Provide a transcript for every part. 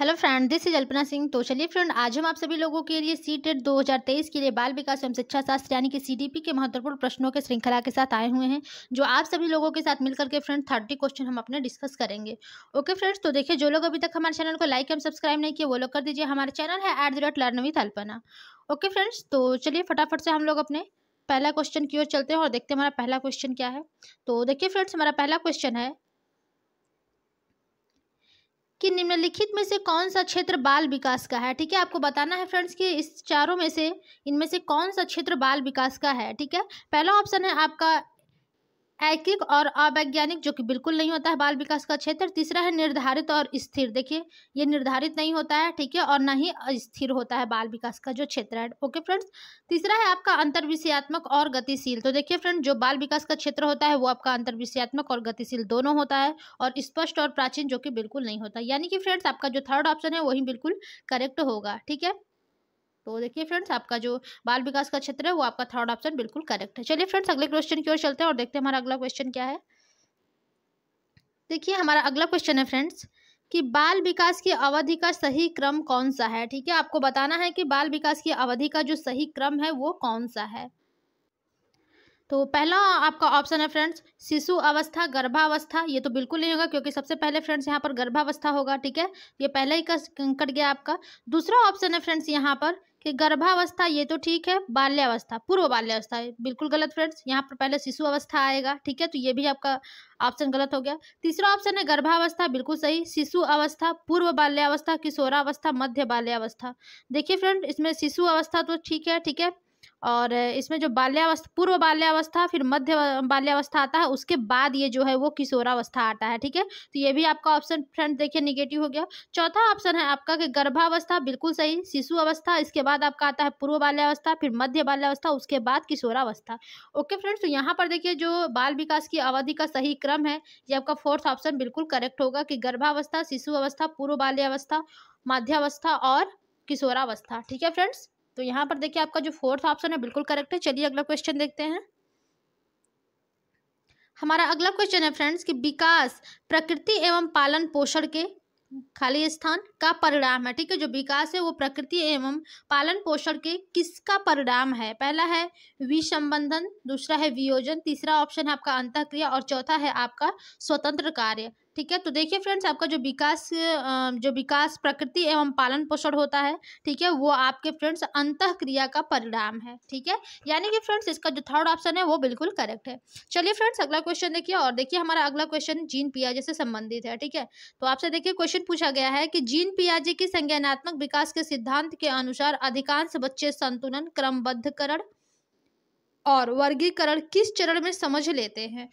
hello friend this is Alpana Singh तो चलिए friend आज हम आप सभी लोगों के लिए सी टेट e दो के लिए बाल विकास एवं शिक्षा शास्त्र यानी कि सीडीपी के महत्वपूर्ण प्रश्नों के श्रृंखला के साथ आए हुए हैं जो आप सभी लोगों के साथ मिलकर के फ्रेंड थर्टी क्वेश्चन हम अपने डिस्कस करेंगे ओके फ्रेंड्स तो देखिए जो लोग अभी तक हमारे चैनल को लाइक एवं सब्सक्राइब नहीं किया वो लोग कर दीजिए हमारे चैनल है at the rate Alpana okay friends तो चलिए फटाफट से हम लोग अपने पहला क्वेश्चन की ओर चलते हैं और देखते हैं हमारा पहला क्वेश्चन क्या है तो देखिए फ्रेंड्स हमारा पहला क्वेश्चन है कि निम्नलिखित में से कौन सा क्षेत्र बाल विकास का है ठीक है आपको बताना है फ्रेंड्स कि इस चारों में से इनमें से कौन सा क्षेत्र बाल विकास का है ठीक है पहला ऑप्शन है आपका ऐकिक और अवैज्ञानिक जो कि बिल्कुल नहीं होता है बाल विकास का क्षेत्र तीसरा है निर्धारित और स्थिर देखिए ये निर्धारित नहीं होता है ठीक है और ना ही स्थिर होता है बाल विकास का जो क्षेत्र है ओके फ्रेंड्स तीसरा है आपका अंतर विषयात्मक और गतिशील तो देखिए फ्रेंड जो बाल विकास का क्षेत्र होता है वो आपका अंतर विषयात्मक और गतिशील दोनों होता है और स्पष्ट और प्राचीन जो कि बिल्कुल नहीं होता यानी कि फ्रेंड्स आपका जो थर्ड ऑप्शन है वही बिल्कुल करेक्ट होगा ठीक है तो देखिए फ्रेंड्स आपका जो बाल विकास का क्षेत्र है वो आपका थर्ड ऑप्शन बिल्कुल करेक्ट है चलिए फ्रेंड्स अगले क्वेश्चन की ओर चलते हैं और देखते हैं हमारा अगला क्वेश्चन क्या है देखिए हमारा अगला क्वेश्चन है फ्रेंड्स कि बाल विकास की अवधि का सही क्रम कौन सा है ठीक है आपको बताना है कि बाल विकास की अवधि का जो सही क्रम है वो कौन सा है तो पहला आपका ऑप्शन है फ्रेंड्स शिशु अवस्था गर्भावस्था ये तो बिल्कुल नहीं होगा क्योंकि सबसे पहले फ्रेंड्स यहाँ पर गर्भावस्था होगा ठीक है ये पहले ही कट गया आपका दूसरा ऑप्शन है फ्रेंड्स यहाँ पर कि गर्भावस्था ये तो ठीक है बाल्यावस्था पूर्व बाल्यावस्था है बिल्कुल गलत फ्रेंड्स यहाँ पर पहले शिशु अवस्था आएगा ठीक है तो ये भी आपका ऑप्शन गलत हो गया तीसरा ऑप्शन है गर्भावस्था बिल्कुल सही शिशु अवस्था पूर्व बाल्यावस्था किशोरावस्था मध्य बाल्यावस्था देखिए फ्रेंड इसमें शिशु अवस्था तो ठीक है ठीक है और इसमें जो बाल्यावस्था पूर्व बाल्यावस्था फिर मध्य बाल्यावस्था आता है उसके बाद ये जो है वो किशोरावस्था आता है ठीक है तो ये भी आपका ऑप्शन फ्रेंड देखिए निगेटिव हो गया चौथा ऑप्शन है आपका कि गर्भावस्था बिल्कुल सही शिशु अवस्था इसके बाद आपका आता है पूर्व बाल्यावस्था फिर मध्य बाल्यावस्था उसके बाद किशोरावस्था ओके फ्रेंड्स तो यहाँ पर देखिए जो बाल विकास की अवधि का सही क्रम है ये आपका फोर्थ ऑप्शन बिल्कुल करेक्ट होगा कि गर्भावस्था शिशु अवस्था पूर्व बाल्यावस्था माध्यावस्था और किशोरावस्था ठीक है फ्रेंड्स तो यहाँ पर देखिए आपका जो फोर्थ ऑप्शन है बिल्कुल करेक्ट है चलिए अगला क्वेश्चन देखते हैं हमारा अगला क्वेश्चन है फ्रेंड्स कि विकास प्रकृति एवं पालन पोषण के खाली स्थान का परिणाम है ठीक है जो विकास है वो प्रकृति एवं पालन पोषण के किसका परिणाम है पहला है विसंबंधन दूसरा है वियोजन तीसरा ऑप्शन है आपका अंतक्रिया और चौथा है आपका स्वतंत्र कार्य ठीक है तो देखिए फ्रेंड्स आपका जो विकास जो विकास प्रकृति एवं पालन पोषण होता है ठीक है वो आपके फ्रेंड्स अंत क्रिया का परिणाम है ठीक है यानी कि फ्रेंड्स इसका जो थर्ड ऑप्शन है वो बिल्कुल करेक्ट है चलिए फ्रेंड्स अगला क्वेश्चन देखिए और देखिए हमारा अगला क्वेश्चन जीन पियाजे से संबंधित है ठीक है तो आपसे देखिए क्वेश्चन पूछा गया है कि जीन पियाजे की संज्ञानात्मक विकास के सिद्धांत के अनुसार अधिकांश बच्चे संतुलन क्रमबद्धकरण और वर्गीकरण किस चरण में समझ लेते हैं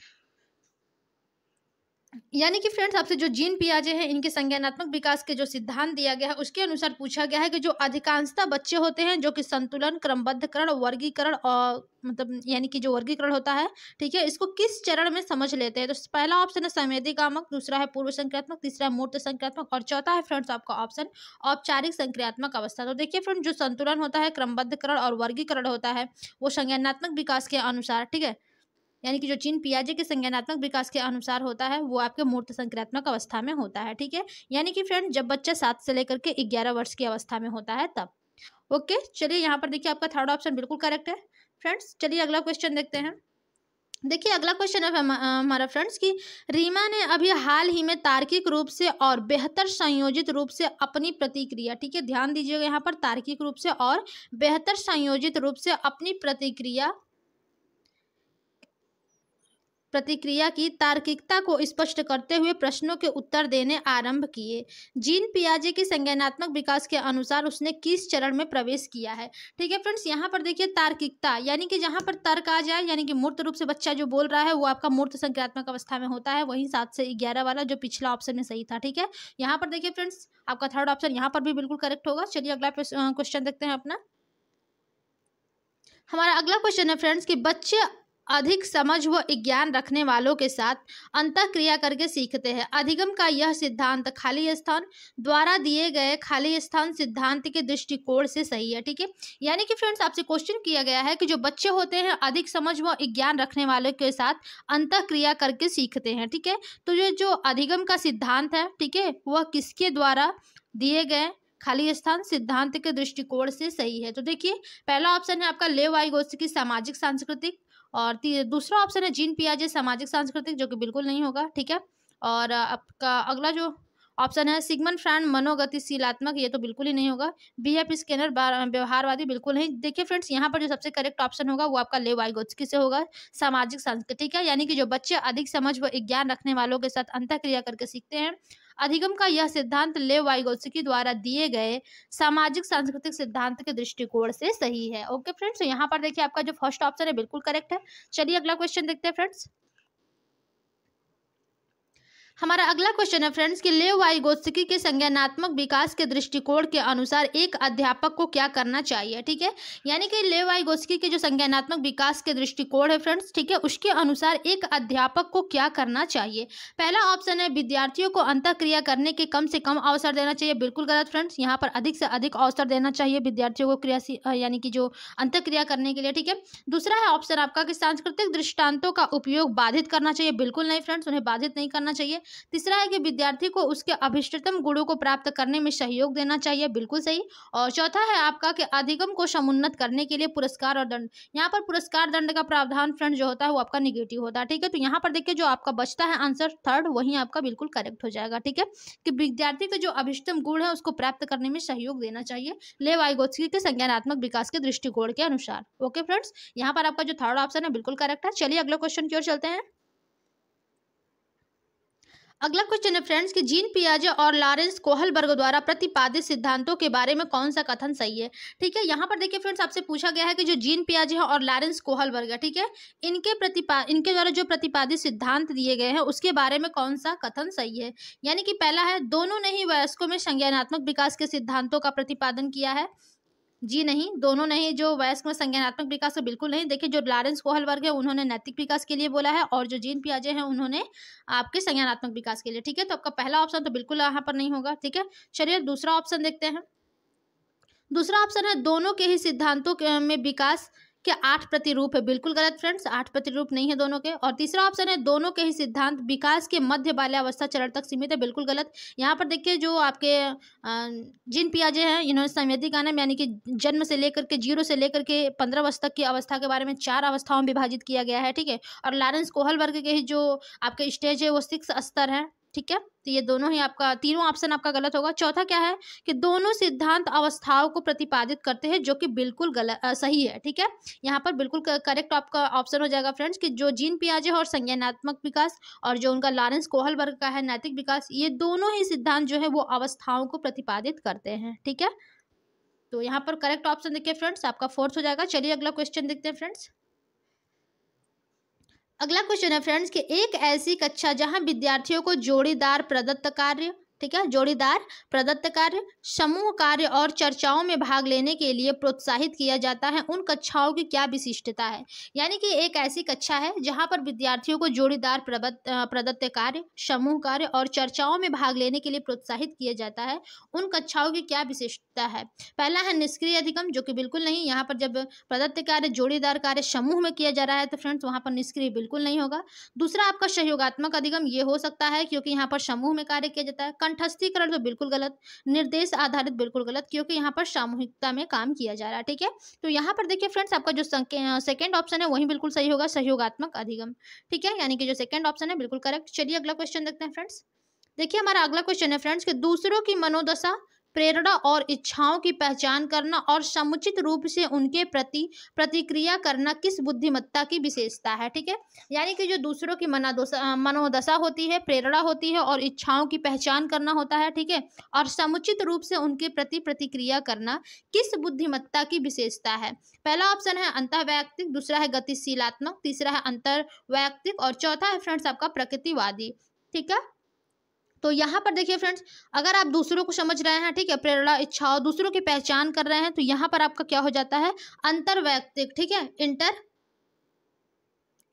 यानी कि फ्रेंड्स आपसे जो जीन पियाजे हैं इनके संज्ञानात्मक विकास के जो सिद्धांत दिया गया है उसके अनुसार पूछा गया है कि जो अधिकांशता बच्चे होते हैं जो कि संतुलन क्रमबद्धकरण वर्गीकरण और मतलब यानी कि जो वर्गीकरण होता है ठीक है इसको किस चरण में समझ लेते हैं तो पहला ऑप्शन है संवेदिकामक दूसरा है पूर्व संक्रियात्मक तीसरा है मूर्त संक्रियात्मक और चौथा है फ्रेंड्स आपका ऑप्शन औपचारिक संक्रियात्मक अवस्था तो देखिए फ्रेंड जो संतुलन होता है क्रमबद्धकरण और वर्गीकरण होता है वो संज्ञानात्मक विकास के अनुसार ठीक है यानी कि जो चिन्ह पियाजे के संज्ञानात्मक विकास के अनुसार होता है वो आपके मूर्त संक्रियात्मक अवस्था में होता है ठीक है यानी कि फ्रेंड जब बच्चा सात से लेकर के ग्यारह वर्ष की अवस्था में होता है तब ओके चलिए यहाँ पर देखिए आपका थर्ड ऑप्शन बिल्कुल करेक्ट है फ्रेंड्स चलिए अगला क्वेश्चन देखते हैं देखिए अगला क्वेश्चन है हमारा फ्रेंड्स कि रीमा ने अभी हाल ही में तार्किक रूप से और बेहतर संयोजित रूप से अपनी प्रतिक्रिया ठीक है ध्यान दीजिएगा यहाँ पर तार्किक रूप से और बेहतर संयोजित रूप से अपनी प्रतिक्रिया प्रतिक्रिया की तार्किकता को स्पष्ट करते हुए प्रश्नों के उत्तर देने आरंभ किए जीन पियाजे के संज्ञानात्मक विकास के अनुसार उसने किस चरण में प्रवेश किया है ठीक है फ्रेंड्स यहाँ पर देखिए तार्किकता यानी कि जहाँ पर तर्क आ जाए यानी कि मूर्त रूप से बच्चा जो बोल रहा है वो आपका मूर्त संख्यात्मक अवस्था में होता है वहीं सात से ग्यारह वाला जो पिछला ऑप्शन में सही था ठीक है यहाँ पर देखिए फ्रेंड्स आपका थर्ड ऑप्शन यहाँ पर भी बिल्कुल करेक्ट होगा चलिए अगला क्वेश्चन देखते हैं अपना हमारा अगला क्वेश्चन है फ्रेंड्स कि बच्चे अधिक समझ व ज्ञान रखने वालों के साथ अंत क्रिया करके सीखते हैं अधिगम का यह सिद्धांत खाली स्थान द्वारा दिए गए खाली स्थान सिद्धांत के दृष्टिकोण से सही है ठीक है यानी कि फ्रेंड्स आपसे क्वेश्चन किया गया है कि जो बच्चे होते हैं अधिक समझ व ज्ञान रखने वालों के साथ अंत क्रिया करके सीखते हैं ठीक है तो ये जो अधिगम का सिद्धांत है ठीक है वह किसके द्वारा दिए गए खाली स्थान सिद्धांत के दृष्टिकोण से सही है तो देखिए पहला ऑप्शन है आपका ले वाई गोष्ठ की सामाजिक सांस्कृतिक और दूसरा ऑप्शन है जीन पियाजे सामाजिक सांस्कृतिक जो कि बिल्कुल नहीं होगा ठीक है और आपका अगला जो ऑप्शन है सिगमन फ्रांड मनोगतिशीलात्मक ये तो बिल्कुल ही नहीं होगा बी एफ स्कैनर व्यवहारवादी बिल्कुल नहीं देखिए फ्रेंड्स यहाँ पर जो सबसे करेक्ट ऑप्शन होगा वो आपका ले वाइगोत्सकी से होगा सामाजिक सांस्कृतिक है यानी कि जो बच्चे अधिक समझ व ज्ञान रखने वालों के साथ क्रिया करके सीखते हैं अधिगम का यह सिद्धांत लेव वाइगोत्सिकी द्वारा दिए गए सामाजिक सांस्कृतिक सिद्धांत के दृष्टिकोण से सही है ओके फ्रेंड्स तो यहाँ पर देखिए आपका जो फर्स्ट ऑप्शन है बिल्कुल करेक्ट है चलिए अगला क्वेश्चन देखते हैं फ्रेंड्स हमारा अगला क्वेश्चन है फ्रेंड्स कि लेवाई गोत्सकी के संज्ञानात्मक विकास के दृष्टिकोण के अनुसार एक अध्यापक को क्या करना चाहिए ठीक है यानी कि लेवाई गोत्सकी के जो संज्ञानात्मक विकास के दृष्टिकोण है फ्रेंड्स ठीक है उसके अनुसार एक अध्यापक को क्या करना चाहिए पहला ऑप्शन है विद्यार्थियों को अंत क्रिया करने के कम से कम अवसर देना चाहिए बिल्कुल गलत फ्रेंड्स यहाँ पर अधिक से अधिक अवसर देना चाहिए विद्यार्थियों को क्रिया यानी कि जो अंत करने के लिए ठीक है दूसरा है ऑप्शन आपका कि सांस्कृतिक दृष्टांतों का उपयोग बाधित करना चाहिए बिल्कुल नहीं फ्रेंड्स उन्हें बाधित नहीं करना चाहिए तीसरा है कि विद्यार्थी को उसके अभिष्टतम गुणों को प्राप्त करने में सहयोग देना चाहिए बिल्कुल सही और चौथा है आपका कि अधिगम को समुन्नत करने के लिए पुरस्कार और दंड यहाँ पर पुरस्कार दंड का प्रावधान फ्रेंड जो होता है वो आपका निगेटिव होता है ठीक है तो यहाँ पर देखिए जो आपका बचता है आंसर थर्ड वही आपका बिल्कुल करेक्ट हो जाएगा ठीक है कि विद्यार्थी का जो अभिष्टतम गुण है उसको प्राप्त करने में सहयोग देना चाहिए ले वाइगोत्सकी के संज्ञानात्मक विकास के दृष्टिकोण के अनुसार ओके फ्रेंड्स यहाँ पर आपका जो थर्ड ऑप्शन है बिल्कुल करेक्ट है चलिए अगले क्वेश्चन की ओर चलते हैं अगला क्वेश्चन है फ्रेंड्स कि जीन पियाजे और लॉरेंस कोहलबर्ग द्वारा प्रतिपादित सिद्धांतों के बारे में कौन सा कथन सही है ठीक है यहाँ पर देखिए फ्रेंड्स आपसे पूछा गया है कि जो जीन पियाजे हैं और लॉरेंस कोहलबर्ग है ठीक है इनके प्रतिपा इनके द्वारा जो प्रतिपादित सिद्धांत दिए गए हैं उसके बारे में कौन सा कथन सही है यानी कि पहला है दोनों ने ही वयस्कों में संज्ञानात्मक विकास के सिद्धांतों का प्रतिपादन किया है जी नहीं दोनों नहीं जो वयस्क में संज्ञानात्मक विकास है तो बिल्कुल नहीं देखिए जो लॉरेंस कोहल वर्ग है उन्होंने नैतिक विकास के लिए बोला है और जो जीन पियाजे हैं उन्होंने आपके संज्ञानात्मक विकास के लिए ठीक है तो आपका पहला ऑप्शन तो बिल्कुल यहाँ पर नहीं होगा ठीक है चलिए दूसरा ऑप्शन देखते हैं दूसरा ऑप्शन है दोनों के ही सिद्धांतों में विकास कि आठ प्रतिरूप है बिल्कुल गलत फ्रेंड्स आठ प्रतिरूप नहीं है दोनों के और तीसरा ऑप्शन है दोनों के ही सिद्धांत विकास के मध्य बाल्यावस्था चरण तक सीमित है बिल्कुल गलत यहाँ पर देखिए जो आपके जिन पियाजे हैं इन्होंने संवैधिक आनम यानी कि जन्म से लेकर के जीरो से लेकर के पंद्रह वर्ष तक की अवस्था के बारे में चार अवस्थाओं में विभाजित किया गया है ठीक है और लॉरेंस कोहल वर्ग के ही जो आपके स्टेज है वो सिक्स स्तर है ठीक है तो ये दोनों ही आपका तीनों ऑप्शन आपका गलत होगा चौथा क्या है कि दोनों सिद्धांत अवस्थाओं को प्रतिपादित करते हैं जो कि बिल्कुल गलत सही है ठीक है यहाँ पर बिल्कुल करेक्ट आपका ऑप्शन हो जाएगा फ्रेंड्स कि जो जीन पियाजे और संज्ञानात्मक विकास और जो उनका लॉरेंस कोहल वर्ग का है नैतिक विकास ये दोनों ही सिद्धांत जो है वो अवस्थाओं को प्रतिपादित करते हैं ठीक है तो यहाँ पर करेक्ट ऑप्शन देखिए फ्रेंड्स आपका फोर्थ हो जाएगा चलिए अगला क्वेश्चन देखते हैं फ्रेंड्स अगला क्वेश्चन है फ्रेंड्स कि एक ऐसी कक्षा जहां विद्यार्थियों को जोड़ीदार प्रदत्त कार्य ठीक है जोड़ीदार प्रदत्त कार्य समूह कार्य और चर्चाओं में भाग लेने के लिए प्रोत्साहित किया जाता है उन कक्षाओं की क्या विशिष्टता है यानी कि एक ऐसी कक्षा है जहाँ पर विद्यार्थियों को जोड़ीदार प्रदत्त कार्य समूह कार्य और चर्चाओं में भाग लेने के लिए प्रोत्साहित किया जाता है उन कक्षाओं की क्या विशिष्टता है पहला है निष्क्रिय अधिगम जो कि बिल्कुल नहीं यहाँ पर जब प्रदत्त कार्य जोड़ीदार कार्य समूह में किया जा रहा है तो फ्रेंड्स वहाँ पर निष्क्रिय बिल्कुल नहीं होगा दूसरा आपका सहयोगात्मक अधिगम ये हो सकता है क्योंकि यहाँ पर समूह में कार्य किया जाता है कंठस्थीकरण तो बिल्कुल गलत निर्देश आधारित बिल्कुल गलत क्योंकि यहाँ पर सामूहिकता में काम किया जा रहा है ठीक है तो यहाँ पर देखिए फ्रेंड्स आपका जो सेकेंड ऑप्शन है वही बिल्कुल सही होगा सहयोगात्मक अधिगम ठीक है यानी कि जो सेकेंड ऑप्शन है बिल्कुल करेक्ट चलिए अगला क्वेश्चन देखते हैं फ्रेंड्स देखिए हमारा अगला क्वेश्चन है फ्रेंड्स कि दूसरों की मनोदशा प्रेरणा और इच्छाओं की पहचान करना और समुचित रूप से उनके प्रति प्रतिक्रिया करना किस बुद्धिमत्ता की विशेषता है ठीक है यानी कि जो दूसरों की मनोदशा होती है प्रेरणा होती है और इच्छाओं की पहचान करना होता है ठीक है और समुचित रूप से उनके प्रति प्रतिक्रिया करना किस बुद्धिमत्ता की विशेषता है पहला ऑप्शन है अंत दूसरा है गतिशीलात्मक तीसरा है अंतर और चौथा है फ्रेंड्स आपका प्रकृतिवादी ठीक है तो यहाँ पर देखिए फ्रेंड्स अगर आप दूसरों को समझ रहे हैं ठीक है प्रेरणा और दूसरों की पहचान कर रहे हैं तो यहाँ पर आपका क्या हो जाता है अंतर्वैयक्तिक ठीक है इंटर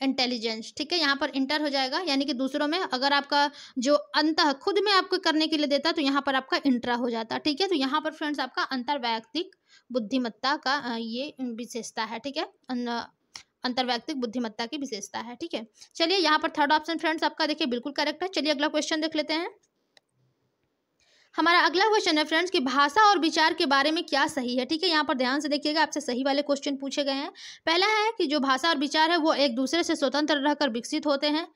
इंटेलिजेंस ठीक है यहाँ पर इंटर हो जाएगा यानी कि दूसरों में अगर आपका जो अंत खुद में आपको करने के लिए देता है तो यहाँ पर आपका इंट्रा हो जाता ठीक है तो यहाँ पर फ्रेंड्स आपका अंतर्वैयक्तिक बुद्धिमत्ता का ये विशेषता है ठीक है अंतर्वैयक्तिक बुद्धिमत्ता की विशेषता है ठीक है चलिए यहाँ पर थर्ड ऑप्शन फ्रेंड्स आपका देखिए बिल्कुल करेक्ट है चलिए अगला क्वेश्चन देख लेते हैं हमारा अगला क्वेश्चन है फ्रेंड्स कि भाषा और विचार के बारे में क्या सही है ठीक है यहाँ पर ध्यान से देखिएगा आपसे सही वाले क्वेश्चन पूछे गए हैं पहला है कि जो भाषा और विचार है वो एक दूसरे से स्वतंत्र रहकर विकसित होते हैं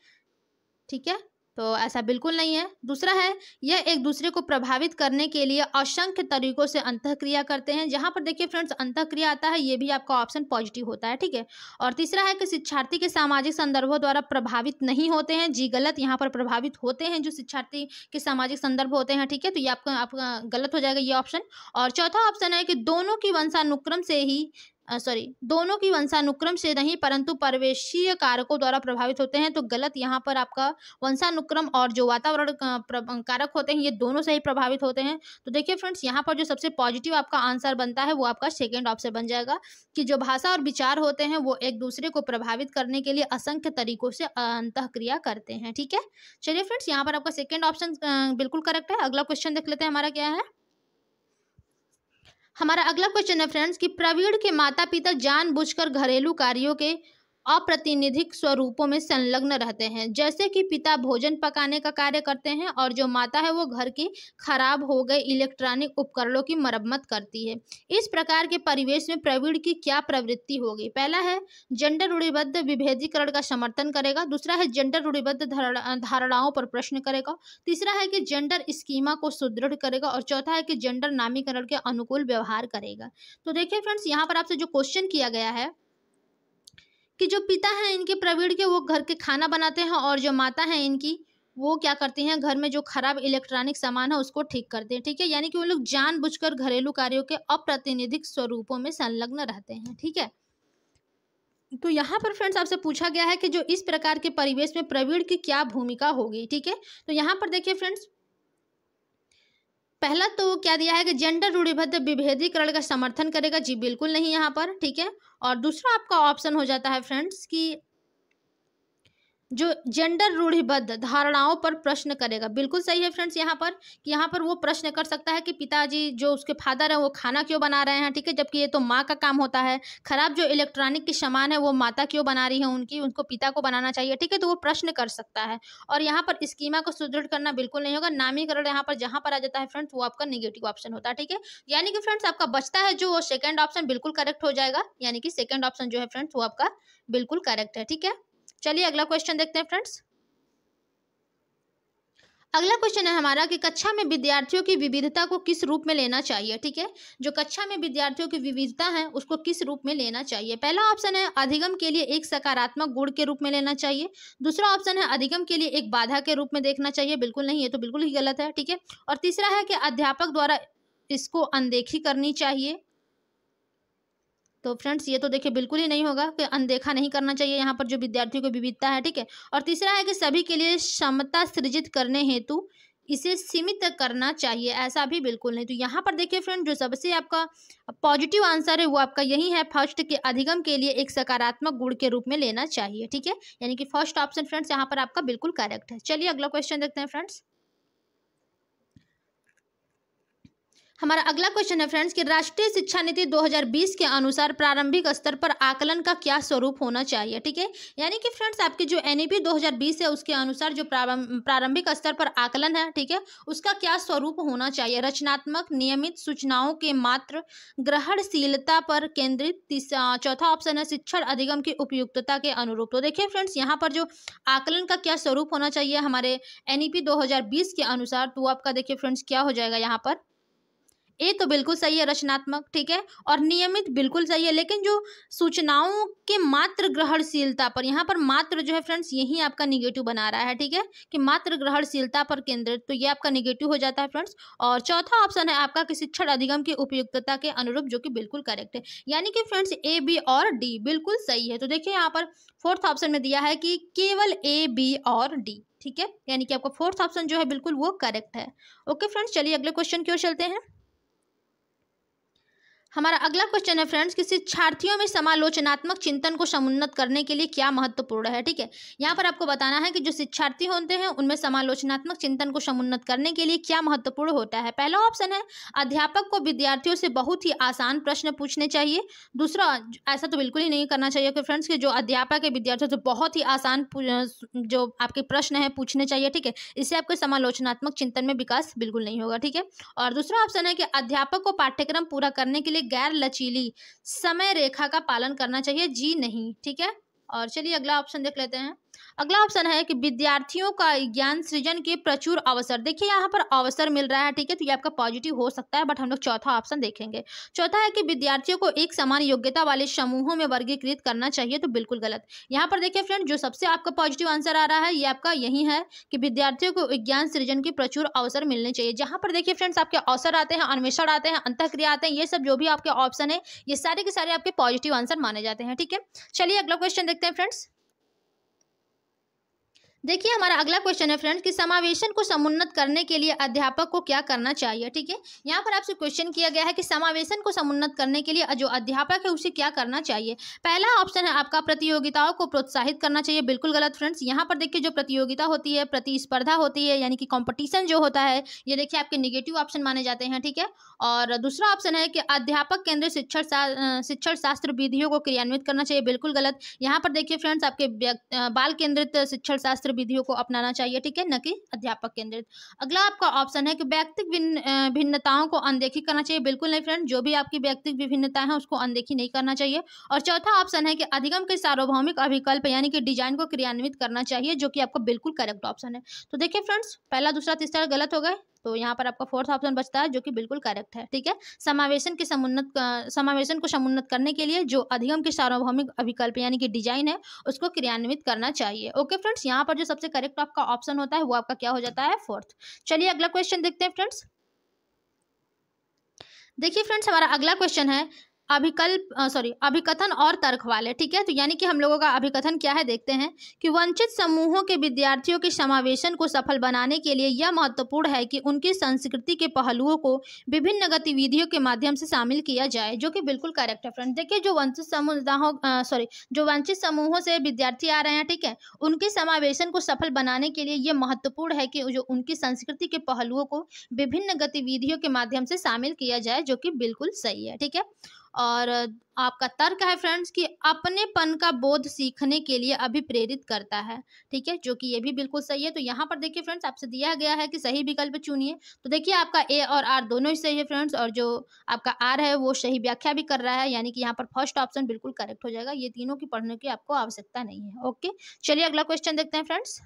ठीक है तो ऐसा बिल्कुल नहीं है दूसरा है यह एक दूसरे को प्रभावित करने के लिए असंख्य तरीकों से अंतक्रिया करते हैं जहाँ पर देखिए फ्रेंड्स अंतक्रिया आता है ये भी आपका ऑप्शन पॉजिटिव होता है ठीक है और तीसरा है कि शिक्षार्थी के सामाजिक संदर्भों द्वारा प्रभावित नहीं होते हैं जी गलत यहाँ पर प्रभावित होते हैं जो शिक्षार्थी के सामाजिक संदर्भ होते हैं ठीक है तो ये आपका आपका गलत हो जाएगा ये ऑप्शन और चौथा ऑप्शन है कि दोनों की वंशानुक्रम से ही सॉरी दोनों की वंशानुक्रम से नहीं परंतु परवेशीय कारकों द्वारा प्रभावित होते हैं तो गलत यहाँ पर आपका वंशानुक्रम और जो वातावरण कारक होते हैं ये दोनों से ही प्रभावित होते हैं तो देखिए फ्रेंड्स यहाँ पर जो सबसे पॉजिटिव आपका आंसर बनता है वो आपका सेकेंड ऑप्शन बन जाएगा कि जो भाषा और विचार होते हैं वो एक दूसरे को प्रभावित करने के लिए असंख्य तरीकों से अंत क्रिया करते हैं ठीक है चलिए फ्रेंड्स यहाँ पर आपका सेकेंड ऑप्शन बिल्कुल करेक्ट है अगला क्वेश्चन देख लेते हैं हमारा क्या है हमारा अगला क्वेश्चन है फ्रेंड्स कि प्रवीण के माता पिता जानबूझकर घरेलू कार्यों के अप्रतिनिधिक स्वरूपों में संलग्न रहते हैं जैसे कि पिता भोजन पकाने का कार्य करते हैं और जो माता है वो घर की खराब हो गए इलेक्ट्रॉनिक उपकरणों की मरम्मत करती है इस प्रकार के परिवेश में प्रवीण की क्या प्रवृत्ति होगी पहला है जेंडर रूढ़िबद्ध विभेदीकरण का समर्थन करेगा दूसरा है जेंडर रूढ़िबद्ध धारणाओं पर प्रश्न करेगा तीसरा है कि जेंडर स्कीमा को सुदृढ़ करेगा और चौथा है कि जेंडर नामीकरण के अनुकूल व्यवहार करेगा तो देखिए फ्रेंड्स यहाँ पर आपसे जो क्वेश्चन किया गया है कि जो पिता हैं इनके प्रवीण के वो घर के खाना बनाते हैं और जो माता हैं इनकी वो क्या करती हैं घर में जो खराब इलेक्ट्रॉनिक सामान है उसको ठीक करते हैं ठीक है यानी कि वो लोग जान घरेलू कार्यों के अप्रतिनिधिक स्वरूपों में संलग्न रहते हैं ठीक है तो यहाँ पर फ्रेंड्स आपसे पूछा गया है कि जो इस प्रकार के परिवेश में प्रवीण की क्या भूमिका होगी ठीक है तो यहाँ पर देखिए फ्रेंड्स पहला तो क्या दिया है कि जेंडर रूढ़िबद्ध विभेदीकरण का समर्थन करेगा जी बिल्कुल नहीं यहाँ पर ठीक है और दूसरा आपका ऑप्शन हो जाता है फ्रेंड्स कि जो जेंडर रूढ़िबद्ध धारणाओं पर प्रश्न करेगा बिल्कुल सही है फ्रेंड्स यहाँ पर कि यहाँ पर वो प्रश्न कर सकता है कि पिताजी जो उसके फादर हैं वो खाना क्यों बना रहे हैं ठीक है जबकि ये तो माँ का काम होता है खराब जो इलेक्ट्रॉनिक की सामान है वो माता क्यों बना रही है उनकी उनको पिता को बनाना चाहिए ठीक है तो वो प्रश्न कर सकता है और यहाँ पर स्कीमा को सुदृढ़ करना बिल्कुल नहीं होगा नामीकरण यहाँ पर जहाँ पर आ जाता है फ्रेंड्स वो आपका निगेटिव ऑप्शन होता है ठीक है यानी कि फ्रेंड्स आपका बचता है जो वो सेकेंड ऑप्शन बिल्कुल करेक्ट हो जाएगा यानी कि सेकेंड ऑप्शन जो है फ्रेंड्स वो आपका बिल्कुल करेक्ट है ठीक है चलिए अगला क्वेश्चन देखते हैं फ्रेंड्स अगला क्वेश्चन है हमारा कि कक्षा में विद्यार्थियों की विविधता को किस रूप में लेना चाहिए ठीक है जो कक्षा में विद्यार्थियों की विविधता है उसको किस रूप में लेना चाहिए पहला ऑप्शन है अधिगम के लिए एक सकारात्मक गुण के रूप में लेना चाहिए दूसरा ऑप्शन है अधिगम के लिए एक बाधा के रूप में देखना चाहिए बिल्कुल नहीं ये तो बिल्कुल ही गलत है ठीक है और तीसरा है कि अध्यापक द्वारा इसको अनदेखी करनी चाहिए तो फ्रेंड्स ये तो देखिए बिल्कुल ही नहीं होगा कि अनदेखा नहीं करना चाहिए यहाँ पर जो विद्यार्थियों को विविधता है ठीक है और तीसरा है कि सभी के लिए क्षमता सृजित करने हेतु इसे सीमित करना चाहिए ऐसा भी बिल्कुल नहीं तो यहाँ पर देखिए फ्रेंड जो सबसे आपका पॉजिटिव आंसर है वो आपका यही है फर्स्ट के अधिगम के लिए एक सकारात्मक गुण के रूप में लेना चाहिए ठीक है यानी कि फर्स्ट ऑप्शन फ्रेंड्स यहाँ पर आपका बिल्कुल करेक्ट है चलिए अगला क्वेश्चन देखते हैं फ्रेंड्स हमारा अगला क्वेश्चन है फ्रेंड्स कि राष्ट्रीय शिक्षा नीति 2020 के अनुसार प्रारंभिक स्तर पर आकलन का क्या स्वरूप होना चाहिए ठीक है यानी कि फ्रेंड्स आपके जो एन 2020 e है उसके अनुसार जो प्रारंभिक स्तर पर आकलन है ठीक है उसका क्या स्वरूप होना चाहिए रचनात्मक नियमित सूचनाओं के मात्र ग्रहणशीलता पर केंद्रित चौथा ऑप्शन है शिक्षण अधिगम की उपयुक्तता के अनुरूप तो देखिए फ्रेंड्स यहाँ पर जो आकलन का क्या स्वरूप होना चाहिए हमारे एन ई e के अनुसार तो आपका देखिए फ्रेंड्स क्या हो जाएगा यहाँ पर ए तो बिल्कुल सही है रचनात्मक ठीक है और नियमित बिल्कुल सही है लेकिन जो सूचनाओं के मात्र ग्रहणशीलता पर यहाँ पर मात्र जो है फ्रेंड्स यही आपका निगेटिव बना रहा है ठीक है कि मात्र ग्रहणशीलता पर केंद्रित तो ये आपका निगेटिव हो जाता है फ्रेंड्स और चौथा ऑप्शन है आपका कि शिक्षण अधिगम की उपयुक्तता के अनुरूप जो कि बिल्कुल करेक्ट है यानी कि फ्रेंड्स ए बी और डी बिल्कुल सही है तो देखिए यहाँ पर फोर्थ ऑप्शन में दिया है कि केवल ए बी और डी ठीक है यानी कि आपका फोर्थ ऑप्शन जो है बिल्कुल वो करेक्ट है ओके फ्रेंड्स चलिए अगले क्वेश्चन की ओर चलते हैं हमारा अगला क्वेश्चन है फ्रेंड्स कि शिक्षार्थियों में समालोचनात्मक चिंतन को समुन्नत करने के लिए क्या महत्वपूर्ण है ठीक है यहाँ पर आपको बताना है कि जो शिक्षार्थी होते हैं उनमें समालोचनात्मक चिंतन को समुन्नत करने के लिए क्या महत्वपूर्ण होता है पहला ऑप्शन है अध्यापक को विद्यार्थियों से बहुत ही आसान प्रश्न पूछने चाहिए दूसरा ऐसा तो बिल्कुल ही नहीं करना चाहिए कि फ्रेंड्स के जो अध्यापक है विद्यार्थियों से बहुत ही आसान जो आपके प्रश्न है पूछने चाहिए ठीक है इससे आपके समालोचनात्मक चिंतन में विकास बिल्कुल नहीं होगा ठीक है और दूसरा ऑप्शन है कि अध्यापक को पाठ्यक्रम पूरा करने के लिए गैर लचीली समय रेखा का पालन करना चाहिए जी नहीं ठीक है और चलिए अगला ऑप्शन देख लेते हैं अगला ऑप्शन है कि विद्यार्थियों का ज्ञान सृजन के प्रचुर अवसर देखिए यहाँ पर अवसर मिल रहा है ठीक है तो ये आपका पॉजिटिव हो सकता है बट हम लोग चौथा ऑप्शन देखेंगे चौथा है कि विद्यार्थियों को एक समान योग्यता वाले समूहों में वर्गीकृत करना चाहिए तो बिल्कुल गलत यहाँ पर देखिए फ्रेंड जो सबसे आपका पॉजिटिव आंसर आ रहा है ये आपका यही है कि विद्यार्थियों को ज्ञान सृजन के प्रचुर अवसर मिलने चाहिए जहाँ पर देखिए फ्रेंड्स आपके अवसर आते हैं अन्वेषण आते हैं अंतक्रिया आते हैं ये सब जो भी आपके ऑप्शन है ये सारे के सारे आपके पॉजिटिव आंसर माने जाते हैं ठीक है चलिए अगला क्वेश्चन देखते हैं फ्रेंड्स देखिए हमारा अगला क्वेश्चन है फ्रेंड्स कि समावेशन को समुन्नत करने के लिए अध्यापक को क्या करना चाहिए ठीक है यहाँ पर आपसे क्वेश्चन किया गया है कि समावेशन को समुन्नत करने के लिए जो अध्यापक है उसे क्या करना चाहिए पहला ऑप्शन है आपका प्रतियोगिताओं को प्रोत्साहित करना चाहिए बिल्कुल गलत फ्रेंड्स यहाँ पर देखिए जो प्रतियोगिता होती है प्रतिस्पर्धा होती है यानी कि कॉम्पिटिशन जो होता है ये देखिए आपके निगेटिव ऑप्शन माने जाते हैं ठीक है और दूसरा ऑप्शन है कि अध्यापक केंद्र शिक्षण शिक्षण शास्त्र विधियों को क्रियान्वित करना चाहिए बिल्कुल गलत यहाँ पर देखिए फ्रेंड्स आपके बाल केंद्रित शिक्षण शास्त्र विधियों को अपनाना चाहिए ठीक है न कि अध्यापक केंद्रित अगला आपका ऑप्शन है कि व्यक्तिक भिन्नताओं को अनदेखी करना चाहिए बिल्कुल नहीं फ्रेंड जो भी आपकी व्यक्तिक विभिन्नताएं हैं उसको अनदेखी नहीं करना चाहिए और चौथा ऑप्शन है कि अधिगम के सार्वभौमिक अभिकल्प यानी कि डिजाइन को क्रियान्वित करना चाहिए जो कि आपका बिल्कुल करेक्ट ऑप्शन है तो देखिए फ्रेंड्स पहला दूसरा तीसरा गलत हो गए तो यहाँ पर आपका फोर्थ ऑप्शन बचता है जो कि बिल्कुल करेक्ट है ठीक है समावेशन के समुन्नत समावेशन को समुन्नत करने के लिए जो अधिगम के सार्वभौमिक अभिकल्प यानी कि डिजाइन है उसको क्रियान्वित करना चाहिए ओके फ्रेंड्स यहाँ पर जो सबसे करेक्ट आपका ऑप्शन होता है वो आपका क्या हो जाता है फोर्थ चलिए अगला क्वेश्चन देखते हैं फ्रेंड्स देखिए फ्रेंड्स हमारा अगला क्वेश्चन है अभिकल्प सॉरी अभिकथन और तर्क वाले ठीक है तो यानी कि हम लोगों का अभिकथन क्या है देखते हैं कि वंचित समूहों के विद्यार्थियों के समावेशन को सफल बनाने के लिए यह महत्वपूर्ण है कि उनकी संस्कृति के पहलुओं को विभिन्न गतिविधियों के माध्यम से शामिल किया जाए जो कि बिल्कुल करेक्ट है फ्रेंड देखिए जो वंचित समुदायों सॉरी जो वंचित समूहों से विद्यार्थी आ रहे हैं ठीक है उनके समावेशन को सफल बनाने के लिए यह महत्वपूर्ण है कि जो उनकी संस्कृति के पहलुओं को विभिन्न गतिविधियों के माध्यम से शामिल किया जाए जो कि बिल्कुल सही है ठीक है और आपका तर्क है फ्रेंड्स कि अपनेपन का बोध सीखने के लिए अभी प्रेरित करता है ठीक है जो कि ये भी बिल्कुल सही है तो यहाँ पर देखिए फ्रेंड्स आपसे दिया गया है कि सही विकल्प चुनिए तो देखिए आपका ए और आर दोनों ही सही है फ्रेंड्स और जो आपका आर है वो सही व्याख्या भी कर रहा है यानी कि यहाँ पर फर्स्ट ऑप्शन बिल्कुल करेक्ट हो जाएगा ये तीनों की पढ़ने की आपको आवश्यकता नहीं है ओके चलिए अगला क्वेश्चन देखते हैं फ्रेंड्स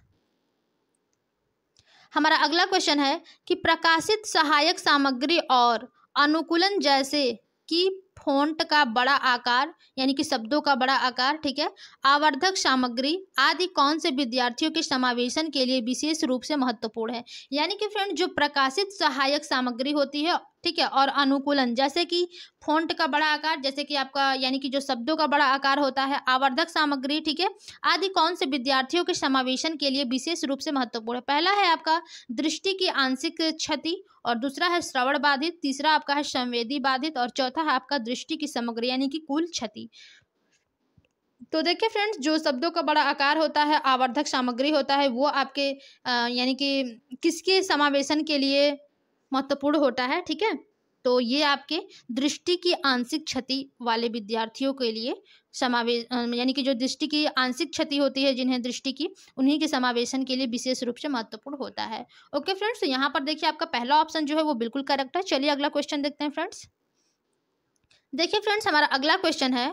हमारा अगला क्वेश्चन है कि प्रकाशित सहायक सामग्री और अनुकूलन जैसे कि फोन्ट का बड़ा आकार यानी कि शब्दों का बड़ा आकार ठीक है आवर्धक सामग्री आदि कौन से विद्यार्थियों के समावेशन के लिए विशेष रूप से महत्वपूर्ण है यानी कि फ्रेंड जो प्रकाशित सहायक सामग्री होती है ठीक है और अनुकूलन जैसे कि फोंट का बड़ा आकार जैसे कि आपका यानी कि जो शब्दों का बड़ा आकार होता है आवर्धक सामग्री ठीक है आदि कौन से विद्यार्थियों के समावेशन के लिए विशेष रूप से महत्वपूर्ण है पहला है आपका दृष्टि की आंशिक क्षति और दूसरा है श्रवण बाधित तीसरा आपका है संवेदी बाधित और चौथा है आपका दृष्टि की सामग्री यानी कि कुल क्षति तो देखिए फ्रेंड्स जो शब्दों का बड़ा आकार होता है आवर्धक सामग्री होता है वो आपके यानी कि किसके समावेशन के लिए महत्वपूर्ण होता है ठीक है तो ये आपके दृष्टि की आंशिक क्षति वाले विद्यार्थियों के लिए समावेश यानी कि जो दृष्टि की आंशिक क्षति होती है जिन्हें दृष्टि की उन्हीं के समावेशन के लिए विशेष रूप से महत्वपूर्ण होता है ओके फ्रेंड्स तो यहाँ पर देखिए आपका पहला ऑप्शन जो है वो बिल्कुल करेक्ट है चलिए अगला क्वेश्चन देखते हैं फ्रेंड्स देखिए फ्रेंड्स हमारा अगला क्वेश्चन है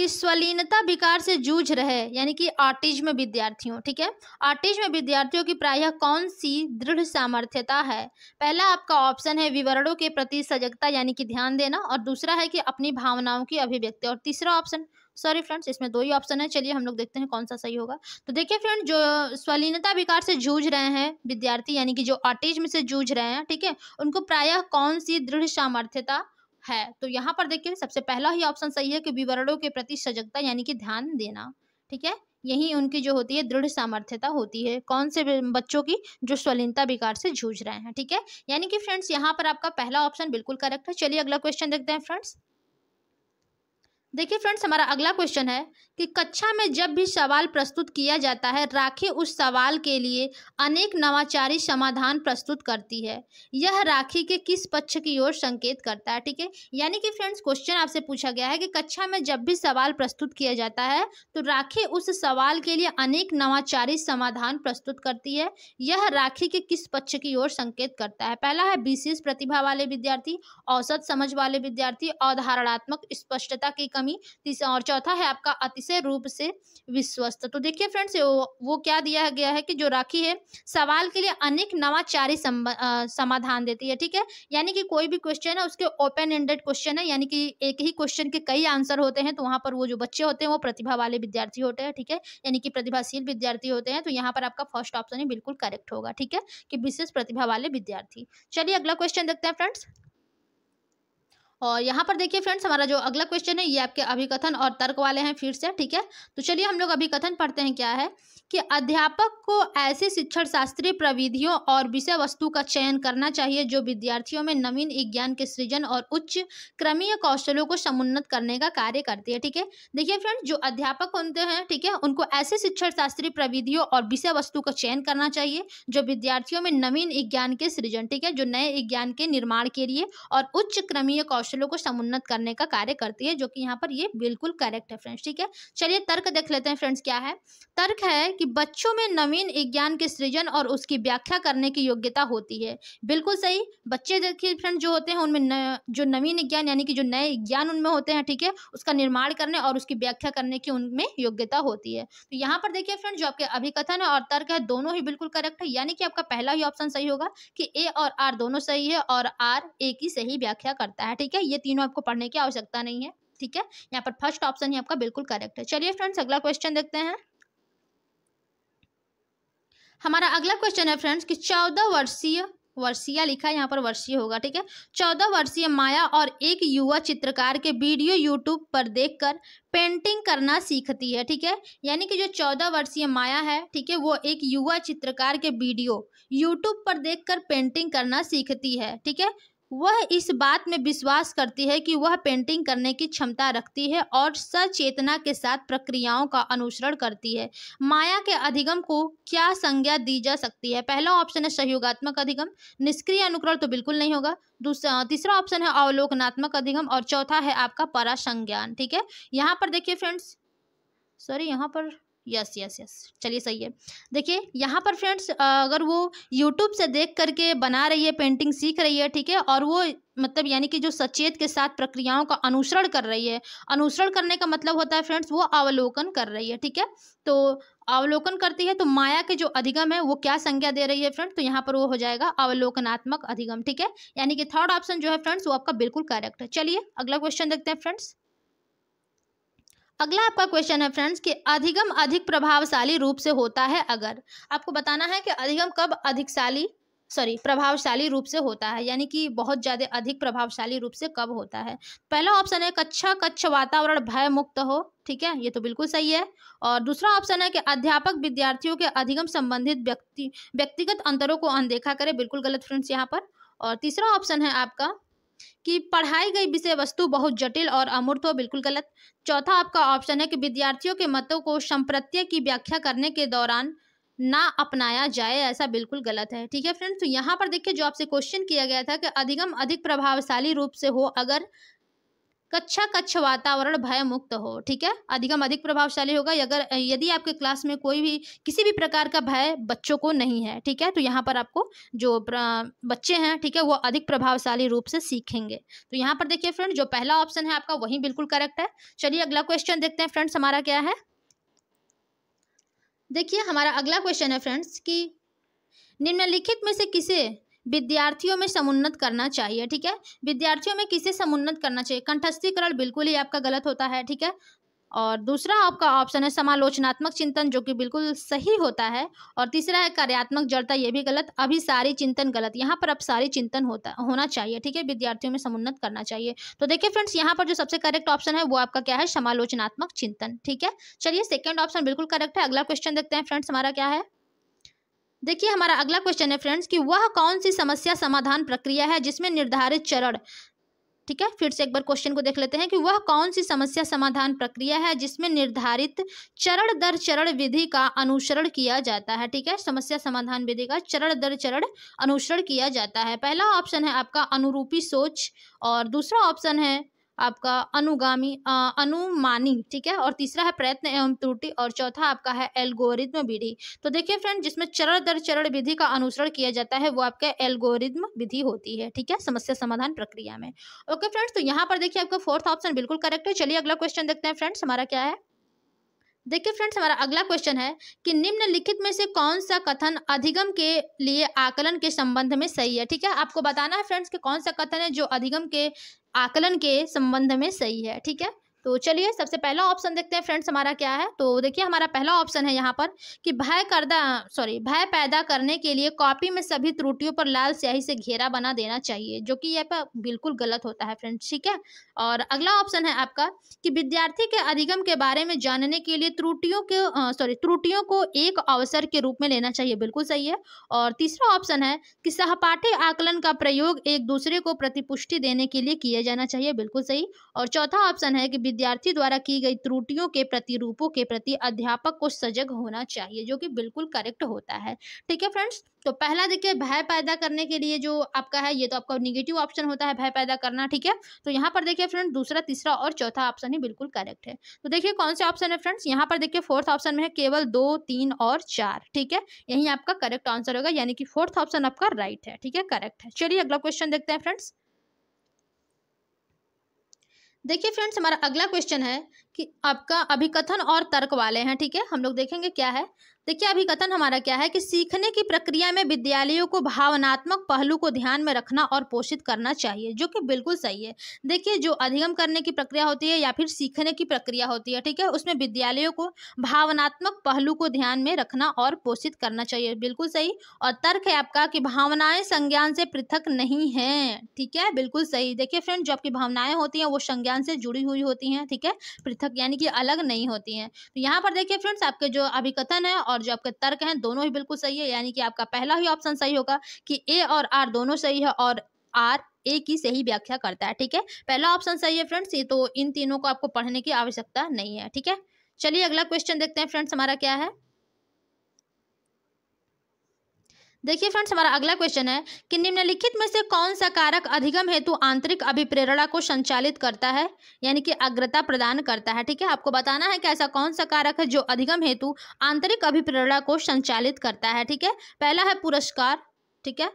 कि स्वलीनता विकार से जूझ रहे यानी कि ऑटिज्म विद्यार्थियों ठीक है ऑटिज्म विद्यार्थियों की प्रायः कौन सी दृढ़ सामर्थ्यता है पहला आपका ऑप्शन है विवरणों के प्रति सजगता यानी कि ध्यान देना और दूसरा है कि अपनी भावनाओं की अभिव्यक्ति और तीसरा ऑप्शन सॉरी फ्रेंड्स इसमें दो ही ऑप्शन है चलिए हम लोग देखते हैं कौन सा सही होगा तो देखिए फ्रेंड जो स्वलीनता विकार से जूझ रहे हैं विद्यार्थी यानी कि जो ऑटिज्म से जूझ रहे हैं ठीक है उनको प्रायः कौन सी दृढ़ सामर्थ्यता है तो यहाँ पर देखिए सबसे पहला ही ऑप्शन सही है कि विवरणों के प्रति सजगता यानी कि ध्यान देना ठीक है यही उनकी जो होती है दृढ़ सामर्थ्यता होती है कौन से बच्चों की जो स्वलीनता विकार से जूझ रहे हैं ठीक है यानी कि फ्रेंड्स यहाँ पर आपका पहला ऑप्शन बिल्कुल करेक्ट है चलिए अगला क्वेश्चन देखते हैं फ्रेंड्स देखिए फ्रेंड्स हमारा अगला क्वेश्चन है कि कक्षा में जब भी सवाल प्रस्तुत किया जाता है राखी उस सवाल के लिए अनेक नवाचारी समाधान प्रस्तुत करती है यह राखी के किस पक्ष की ओर संकेत करता है ठीक है यानी कि फ्रेंड्स क्वेश्चन आपसे पूछा गया है कि कक्षा में जब भी सवाल प्रस्तुत किया जाता है तो राखी उस सवाल के लिए अनेक नवाचारी समाधान प्रस्तुत करती है यह राखी के किस पक्ष की ओर संकेत करता है पहला है विशेष प्रतिभा वाले विद्यार्थी औसत समझ वाले विद्यार्थी अवधारणात्मक स्पष्टता की कमी तीसरा और चौथा है आपका अतिशय रूप से विश्वस्त तो देखिए फ्रेंड्स वो, वो क्या दिया गया है कि जो राखी है सवाल के लिए अनेक नवाचारी समाधान देती है ठीक है यानी कि कोई भी क्वेश्चन है उसके ओपन एंडेड क्वेश्चन है यानी कि एक ही क्वेश्चन के कई आंसर होते हैं तो वहाँ पर वो जो बच्चे होते हैं वो प्रतिभा वाले विद्यार्थी होते हैं ठीक है यानी कि प्रतिभाशील विद्यार्थी होते हैं तो यहाँ पर आपका फर्स्ट ऑप्शन ही बिल्कुल करेक्ट होगा ठीक है कि विशेष प्रतिभा वाले विद्यार्थी चलिए अगला क्वेश्चन देखते हैं फ्रेंड्स और यहाँ पर देखिए फ्रेंड्स हमारा जो अगला क्वेश्चन है ये आपके अभिकथन और तर्क वाले हैं फिर से ठीक है तो चलिए हम लोग अभिकथन पढ़ते हैं क्या है कि अध्यापक को ऐसे शिक्षण शास्त्रीय प्रविधियों और विषय वस्तु का चयन करना चाहिए जो विद्यार्थियों में नवीन विज्ञान के सृजन और उच्च क्रमीय कौशलों को समुन्नत करने का कार्य करती है ठीक है देखिए फ्रेंड्स जो अध्यापक होते हैं ठीक है उनको ऐसे शिक्षण शास्त्रीय प्रविधियों और विषय वस्तु का चयन करना चाहिए जो विद्यार्थियों में नवीन विज्ञान के सृजन ठीक है जो नए विज्ञान के निर्माण के लिए और उच्च क्रमीय कौशल कौशलों को समुन्नत करने का कार्य करती है जो कि यहाँ पर ये बिल्कुल करेक्ट है फ्रेंड्स ठीक है चलिए तर्क देख लेते हैं फ्रेंड्स क्या है तर्क है कि बच्चों में नवीन विज्ञान के सृजन और उसकी व्याख्या करने की योग्यता होती है बिल्कुल सही बच्चे देखिए फ्रेंड्स जो होते हैं उनमें जो नवीन विज्ञान यानी कि जो नए विज्ञान उनमें होते हैं ठीक है उसका निर्माण करने और उसकी व्याख्या करने की उनमें योग्यता होती है तो यहाँ पर देखिए फ्रेंड जो आपके अभिकथन है और तर्क है दोनों ही बिल्कुल करेक्ट है यानी कि आपका पहला ही ऑप्शन सही होगा कि ए और आर दोनों सही है और आर ए की सही व्याख्या करता है ठीक है है ये तीनों आपको पढ़ने की आवश्यकता नहीं है ठीक है यहाँ पर फर्स्ट ऑप्शन ही आपका बिल्कुल करेक्ट है चलिए फ्रेंड्स अगला क्वेश्चन देखते हैं हमारा अगला क्वेश्चन है फ्रेंड्स कि चौदह वर्षीय वर्षीय लिखा है यहाँ पर वर्षीय होगा ठीक है चौदह वर्षीय माया और एक युवा चित्रकार के वीडियो यूट्यूब पर देखकर पेंटिंग करना सीखती है ठीक है यानी कि जो चौदह वर्षीय माया है ठीक है वो एक युवा चित्रकार के वीडियो यूट्यूब पर देखकर पेंटिंग करना सीखती है ठीक है वह इस बात में विश्वास करती है कि वह पेंटिंग करने की क्षमता रखती है और सचेतना के साथ प्रक्रियाओं का अनुसरण करती है माया के अधिगम को क्या संज्ञा दी जा सकती है पहला ऑप्शन है सहयोगात्मक अधिगम निष्क्रिय अनुकरण तो बिल्कुल नहीं होगा दूसरा तीसरा ऑप्शन है अवलोकनात्मक अधिगम और चौथा है आपका परासंज्ञान ठीक है यहाँ पर देखिए फ्रेंड्स सॉरी यहाँ पर यस यस यस चलिए सही है देखिए यहाँ पर फ्रेंड्स अगर वो यूट्यूब से देख करके बना रही है पेंटिंग सीख रही है ठीक है और वो मतलब यानी कि जो सचेत के साथ प्रक्रियाओं का अनुसरण कर रही है अनुसरण करने का मतलब होता है फ्रेंड्स वो अवलोकन कर रही है ठीक है तो अवलोकन करती है तो माया के जो अधिगम है वो क्या संज्ञा दे रही है फ्रेंड्स तो यहाँ पर वो हो जाएगा अवलोकनात्मक अधिगम ठीक है यानी कि थर्ड ऑप्शन जो है फ्रेंड्स वो आपका बिल्कुल करेक्ट है चलिए अगला क्वेश्चन देखते हैं फ्रेंड्स अगला आपका क्वेश्चन है फ्रेंड्स कि अधिगम अधिक प्रभावशाली रूप से होता है अगर आपको बताना है कि अधिगम कब अधिकशाली सॉरी प्रभावशाली रूप से होता है यानी कि बहुत ज़्यादा अधिक प्रभावशाली रूप से कब होता है पहला ऑप्शन है कक्षा कक्ष वातावरण भय मुक्त हो ठीक है ये तो बिल्कुल सही है और दूसरा ऑप्शन है कि अध्यापक विद्यार्थियों के अधिगम संबंधित व्यक्ति व्यक्तिगत अंतरों को अनदेखा करे बिल्कुल गलत फ्रेंड्स यहाँ पर और तीसरा ऑप्शन है आपका कि पढ़ाई गई विषय वस्तु बहुत जटिल और अमूर्त हो बिल्कुल गलत चौथा आपका ऑप्शन है कि विद्यार्थियों के मतों को संप्रत्यय की व्याख्या करने के दौरान ना अपनाया जाए ऐसा बिल्कुल गलत है ठीक है फ्रेंड्स तो यहाँ पर देखिए जो आपसे क्वेश्चन किया गया था कि अधिगम अधिक प्रभावशाली रूप से हो अगर कक्षा कक्ष वातावरण भय मुक्त हो ठीक है अधिकम अधिक प्रभावशाली होगा अगर यदि आपके क्लास में कोई भी किसी भी प्रकार का भय बच्चों को नहीं है ठीक है तो यहाँ पर आपको जो बच्चे हैं ठीक है वो अधिक प्रभावशाली रूप से सीखेंगे तो यहाँ पर देखिए फ्रेंड जो पहला ऑप्शन है आपका वही बिल्कुल करेक्ट है चलिए अगला क्वेश्चन देखते हैं फ्रेंड्स हमारा क्या है देखिए हमारा अगला क्वेश्चन है फ्रेंड्स कि निम्नलिखित में से किसे विद्यार्थियों में समुन्नत करना चाहिए ठीक है विद्यार्थियों में किसे समुन्नत करना चाहिए कंठस्थीकरण बिल्कुल ही आपका गलत होता है ठीक है और दूसरा आपका ऑप्शन है समालोचनात्मक चिंतन जो कि बिल्कुल सही होता है और तीसरा है कार्यात्मक जड़ता ये भी गलत अभी सारी चिंतन गलत यहाँ पर अब सारी चिंतन होता होना चाहिए ठीक है विद्यार्थियों में समुन्नत करना चाहिए तो देखिए फ्रेंड्स यहाँ पर जो सबसे करेक्ट ऑप्शन है वो आपका क्या है समालोचनात्मक चिंतन ठीक है चलिए सेकेंड ऑप्शन बिल्कुल करेक्ट है अगला क्वेश्चन देखते हैं फ्रेंड्स हमारा क्या है देखिए हमारा अगला क्वेश्चन है फ्रेंड्स कि वह कौन सी समस्या समाधान प्रक्रिया है जिसमें निर्धारित चरण ठीक है फिर से एक बार क्वेश्चन को देख लेते हैं कि वह कौन सी समस्या समाधान प्रक्रिया है जिसमें निर्धारित चरण दर चरण विधि का अनुसरण किया जाता है ठीक है समस्या समाधान विधि का चरण दर चरण अनुसरण किया जाता है पहला ऑप्शन है आपका अनुरूपी सोच और दूसरा ऑप्शन है आपका अनुगामी अनुमानी ठीक है और तीसरा है प्रयत्न एवं त्रुटि और चौथा आपका है एल्गोरिज्म विधि तो देखिए फ्रेंड जिसमें चरण दर चरण विधि का अनुसरण किया जाता है वो आपका एल्गोरिज्म विधि होती है ठीक है समस्या समाधान प्रक्रिया में ओके फ्रेंड्स तो यहाँ पर देखिए आपका फोर्थ ऑप्शन बिल्कुल करेक्ट है चलिए अगला क्वेश्चन देखते हैं फ्रेंड्स हमारा क्या है देखिए फ्रेंड्स हमारा अगला क्वेश्चन है कि निम्नलिखित में से कौन सा कथन अधिगम के लिए आकलन के संबंध में सही है ठीक है आपको बताना है फ्रेंड्स कि कौन सा कथन है जो अधिगम के आकलन के संबंध में सही है ठीक है तो चलिए सबसे पहला ऑप्शन देखते हैं फ्रेंड्स हमारा क्या है तो देखिए हमारा पहला ऑप्शन है यहाँ पर कि भय करदा सॉरी भय पैदा करने के लिए कॉपी में सभी त्रुटियों पर लाल स्याही से घेरा बना देना चाहिए जो कि यह पर बिल्कुल गलत होता है फ्रेंड्स ठीक है और अगला ऑप्शन है आपका कि विद्यार्थी के अधिगम के बारे में जानने के लिए त्रुटियों के सॉरी त्रुटियों को एक अवसर के रूप में लेना चाहिए बिल्कुल सही है और तीसरा ऑप्शन है कि सहपाठी आकलन का प्रयोग एक दूसरे को प्रतिपुष्टि देने के लिए किया जाना चाहिए बिल्कुल सही और चौथा ऑप्शन है कि विद्यार्थी द्वारा की गई त्रुटियों के प्रतिरूपों के प्रति अध्यापक को सजग होना चाहिए जो कि बिल्कुल करेक्ट होता है ठीक है फ्रेंड्स तो पहला देखिए भय पैदा करने के लिए जो आपका है ये तो आपका निगेटिव ऑप्शन होता है भय पैदा करना ठीक है तो यहाँ पर देखिए फ्रेंड दूसरा तीसरा और चौथा ऑप्शन ही बिल्कुल करेक्ट है तो देखिए कौन से ऑप्शन है फ्रेंड्स यहाँ पर देखिए फोर्थ ऑप्शन में है केवल दो तीन और चार ठीक है यही आपका करेक्ट आंसर होगा यानी कि फोर्थ ऑप्शन आपका राइट है ठीक है करेक्ट है चलिए अगला क्वेश्चन देखते हैं फ्रेंड्स देखिए फ्रेंड्स हमारा अगला क्वेश्चन है कि आपका अभिकथन और तर्क वाले हैं ठीक है हम लोग देखेंगे क्या है देखिए अभिकथन हमारा क्या है कि सीखने की प्रक्रिया में विद्यालयों को भावनात्मक पहलू को ध्यान में रखना और पोषित करना चाहिए जो कि बिल्कुल सही है देखिए जो अधिगम करने की प्रक्रिया होती है या फिर सीखने की प्रक्रिया होती है ठीक है उसमें विद्यालयों को भावनात्मक पहलू को ध्यान में रखना और पोषित करना चाहिए बिल्कुल सही और तर्क है आपका कि भावनाएं संज्ञान से पृथक नहीं है ठीक है बिल्कुल सही देखिए फ्रेंड जो आपकी भावनाएं होती हैं वो संज्ञान से जुड़ी हुई होती हैं ठीक है पृथक पृथक यानी कि अलग नहीं होती हैं तो यहाँ पर देखिए फ्रेंड्स आपके जो अभिकथन है और जो आपके तर्क हैं दोनों ही बिल्कुल सही है यानी कि आपका पहला ही ऑप्शन सही होगा कि ए और आर दोनों सही है और आर ए की सही व्याख्या करता है ठीक है पहला ऑप्शन सही है फ्रेंड्स ये तो इन तीनों को आपको पढ़ने की आवश्यकता नहीं है ठीक है चलिए अगला क्वेश्चन देखते हैं फ्रेंड्स हमारा क्या है देखिए फ्रेंड्स हमारा अगला क्वेश्चन है कि निम्नलिखित में से कौन सा कारक अधिगम हेतु आंतरिक अभिप्रेरणा को संचालित करता है यानी कि अग्रता प्रदान करता है ठीक है आपको बताना है कि ऐसा कौन सा कारक है जो अधिगम हेतु आंतरिक अभिप्रेरणा को संचालित करता है ठीक है पहला है पुरस्कार ठीक है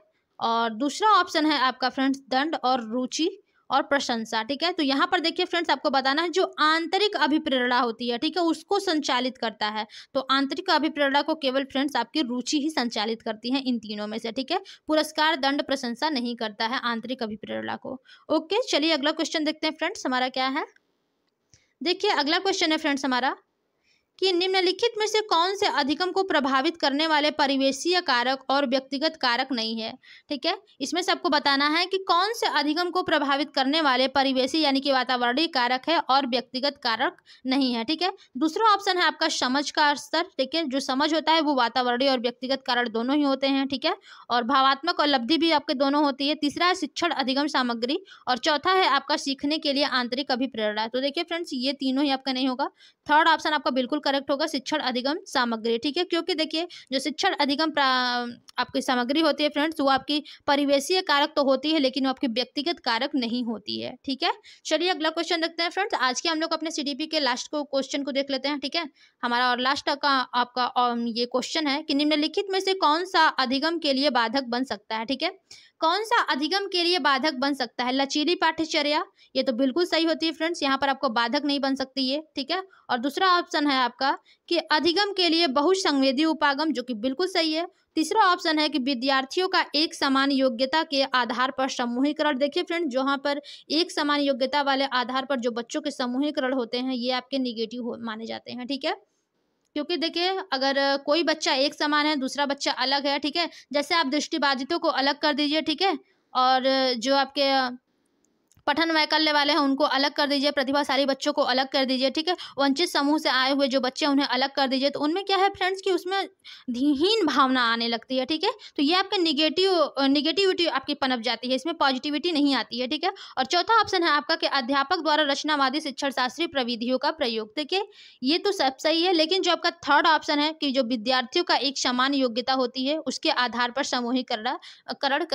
और दूसरा ऑप्शन है आपका फ्रेंड्स दंड और रुचि और प्रशंसा ठीक है तो यहाँ पर देखिए फ्रेंड्स आपको बताना है जो आंतरिक अभिप्रेरणा होती है ठीक है उसको संचालित करता है तो आंतरिक अभिप्रेरणा को केवल फ्रेंड्स आपकी रुचि ही संचालित करती है इन तीनों में से ठीक है पुरस्कार दंड प्रशंसा नहीं करता है आंतरिक अभिप्रेरणा को ओके चलिए अगला क्वेश्चन देखते हैं फ्रेंड्स हमारा क्या है देखिए अगला क्वेश्चन है फ्रेंड्स हमारा कि निम्नलिखित में से कौन से अधिगम को प्रभावित करने वाले परिवेशीय कारक और व्यक्तिगत कारक नहीं है ठीक है इसमें से आपको बताना है कि कौन से अधिगम को प्रभावित करने वाले परिवेशी यानी कि वातावरणीय कारक है और व्यक्तिगत कारक नहीं है ठीक है दूसरा ऑप्शन है आपका समझ का स्तर ठीक है जो समझ होता है वो वातावरणीय और व्यक्तिगत कारण दोनों ही होते हैं ठीक है और भावात्मक और लब्धि भी आपके दोनों होती है तीसरा है शिक्षण अधिगम सामग्री और चौथा है आपका सीखने के लिए आंतरिक अभिप्रेरणा तो देखिए फ्रेंड्स ये तीनों ही आपका नहीं होगा थर्ड ऑप्शन आपका बिल्कुल करेक्ट होगा शिक्षण अधिगम सामग्री ठीक है क्योंकि देखिए जो शिक्षण अधिगम आपकी सामग्री होती है फ्रेंड्स वो आपकी परिवेशीय कारक तो होती है लेकिन वो आपकी व्यक्तिगत कारक नहीं होती है ठीक है चलिए अगला क्वेश्चन देखते हैं फ्रेंड्स आज के हम लोग अपने सी के लास्ट को क्वेश्चन को देख लेते हैं ठीक है हमारा और लास्ट का आपका um, ये क्वेश्चन है कि निम्नलिखित में से कौन सा अधिगम के लिए बाधक बन सकता है ठीक है कौन सा अधिगम के लिए बाधक बन सकता है लचीली पाठ्यचर्या ये तो बिल्कुल सही होती है फ्रेंड्स यहाँ पर आपको बाधक नहीं बन सकती है ठीक है और दूसरा ऑप्शन है आपका कि अधिगम के लिए बहुसंवेदी उपागम जो कि बिल्कुल सही है तीसरा ऑप्शन है कि विद्यार्थियों का एक समान योग्यता के आधार पर समूहीकरण देखिए फ्रेंड जहाँ पर एक समान योग्यता वाले आधार पर जो बच्चों के समूहीकरण होते हैं ये आपके निगेटिव माने जाते हैं ठीक है क्योंकि देखिए अगर कोई बच्चा एक समान है दूसरा बच्चा अलग है ठीक है जैसे आप दृष्टिबाधितों को अलग कर दीजिए ठीक है और जो आपके पठन वैकल्य वाले हैं उनको अलग कर दीजिए प्रतिभाशाली बच्चों को अलग कर दीजिए ठीक है वंचित समूह से आए हुए जो बच्चे उन्हें अलग कर दीजिए तो उनमें क्या है फ्रेंड्स कि उसमें हीन भावना आने लगती है ठीक है तो ये आपका निगेटिव निगेटिविटी आपकी पनप जाती है इसमें पॉजिटिविटी नहीं आती है ठीक है और चौथा ऑप्शन है आपका कि अध्यापक द्वारा रचनावादी शिक्षण शास्त्रीय प्रविधियों का प्रयोग देखिए ये तो सब सही है लेकिन जो आपका थर्ड ऑप्शन है कि जो विद्यार्थियों का एक समान योग्यता होती है उसके आधार पर समूहीकरण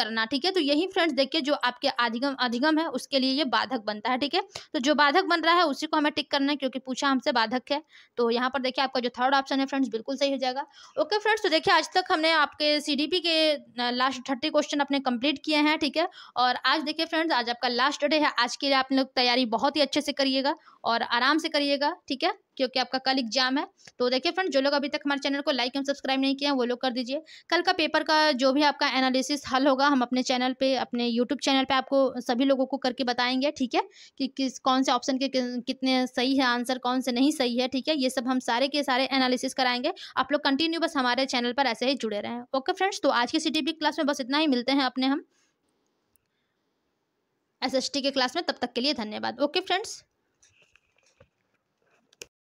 करना ठीक है तो यही फ्रेंड्स देखिए जो आपके अधिगम अधिगम है उसके लिए ये बाधक बनता है ठीक है तो जो बाधक बन रहा है उसी को हमें टिक करना है क्योंकि पूछा हमसे बाधक है तो यहाँ पर देखिए आपका जो थर्ड ऑप्शन है फ्रेंड्स बिल्कुल सही हो जाएगा ओके फ्रेंड्स तो देखिए आज तक हमने आपके सी के लास्ट थर्टी क्वेश्चन अपने कंप्लीट किए हैं ठीक है और आज देखिए फ्रेंड्स आज आपका लास्ट डे है आज के लिए आप लोग तैयारी बहुत ही अच्छे से करिएगा और आराम से करिएगा ठीक है क्योंकि आपका कल एग्जाम है तो देखिए फ्रेंड जो लोग अभी तक हमारे चैनल को लाइक एंड सब्सक्राइब नहीं किया वो लोग कर दीजिए कल का पेपर का जो भी आपका एनालिसिस हल होगा हम अपने चैनल पर अपने यूट्यूब चैनल पर आपको सभी लोगों को करके बताएंगे ठीक है कि किस कौन से ऑप्शन के कितने सही है आंसर कौन से नहीं सही है ठीक है ये सब हम सारे के सारे एनालिसिस कराएंगे आप लोग कंटिन्यू बस हमारे चैनल पर ऐसे ही जुड़े रहें ओके फ्रेंड्स तो आज की सी क्लास में बस इतना ही मिलते हैं अपने हम एस के क्लास में तब तक के लिए धन्यवाद ओके फ्रेंड्स